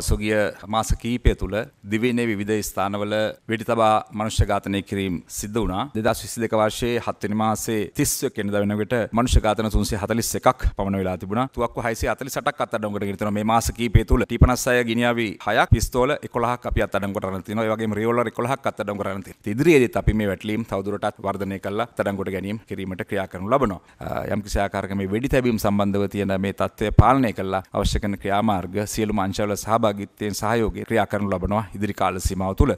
පසුගිය මාස කීපය තුළ දිවයිනේ විවිධ ස්ථානවල වෙඩි තබා මනුෂ්‍ය ඝාතනය කිරීම සිද්ධ වුණා. 2022 වර්ෂයේ 7 වෙනි මාසේ 30 වෙනිදා වෙනකොට මනුෂ්‍ය ඝාතන 341ක් පමණ වෙලා තිබුණා. තුවක්කු 648ක් අත්අඩංගුවට ගෙන තිනවා මේ මාස කීපය තුළ. 56 ගිනියාවි 6ක් පිස්තෝල 11ක් අපි අත්අඩංගුවට අරන් තිනවා. ඒ වගේම රිවෝල්වර් 11ක් අත්අඩංගුවට අරන් තිනවා. ඉදිරියේදීත් අපි මේ වැටලීම් තවදුරටත් වර්ධනය කරලා අත්අඩංගුවට ගැනීම කිරීමට ක්‍රියා කරනු ලබනවා. යම් කිසි ආකාරයක මේ වෙඩි තැබීම් සම්බන්ධව තියෙන මේ தත්ත්වය පාලනය කරලා අවශ්‍ය කරන ක්‍රියාමාර්ග සියලුම අංශවල සහභාගී සහභාගිත්වයෙන් සහයෝගේ ක්‍රියා කරනු ලබනවා ඉදිරි කාල සීමාව තුළ.